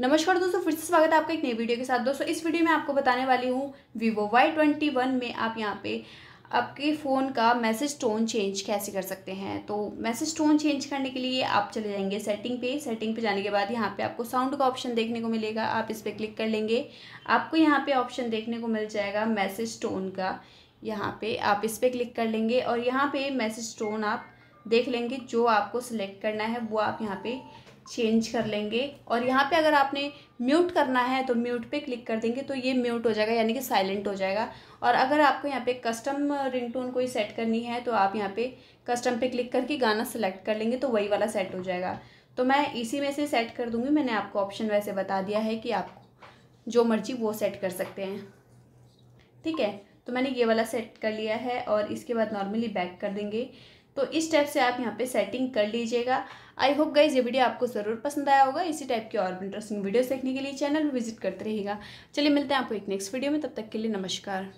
नमस्कार दोस्तों फिर से स्वागत है आपका एक नई वीडियो के साथ दोस्तों इस वीडियो में आपको बताने वाली हूँ वीवो वाई ट्वेंटी वन में आप यहाँ पे आपके फ़ोन का मैसेज टोन चेंज कैसे कर सकते हैं तो मैसेज टोन चेंज करने के लिए आप चले जाएंगे सेटिंग पे सेटिंग पे जाने के बाद यहाँ पे आपको साउंड का ऑप्शन देखने को मिलेगा आप इस पर क्लिक कर लेंगे आपको यहाँ पे ऑप्शन देखने को मिल जाएगा मैसेज टोन का यहाँ पे आप इस पर क्लिक कर लेंगे और यहाँ पे मैसेज टोन आप देख लेंगे जो आपको सिलेक्ट करना है वो आप यहाँ पे चेंज कर लेंगे और यहाँ पे अगर आपने म्यूट करना है तो म्यूट पे क्लिक कर देंगे तो ये म्यूट हो जाएगा यानी कि साइलेंट हो जाएगा और अगर आपको यहाँ पे कस्टम रिंगटोन कोई सेट करनी है तो आप यहाँ पे कस्टम पे क्लिक करके गाना सेलेक्ट कर लेंगे तो वही वाला सेट हो जाएगा तो मैं इसी में से सेट कर दूँगी मैंने आपको ऑप्शन वैसे बता दिया है कि आप जो मर्जी वो सेट कर सकते हैं ठीक है तो मैंने ये वाला सेट कर लिया है और इसके बाद नॉर्मली बैक कर देंगे तो इस टाइप से आप यहाँ पे सेटिंग कर लीजिएगा आई होप गाइज ये वीडियो आपको ज़रूर पसंद आया होगा इसी टाइप की और इंटरेस्टिंग वीडियोस देखने के लिए चैनल विजिट करते रहिएगा चलिए मिलते हैं आपको एक नेक्स्ट वीडियो में तब तक के लिए नमस्कार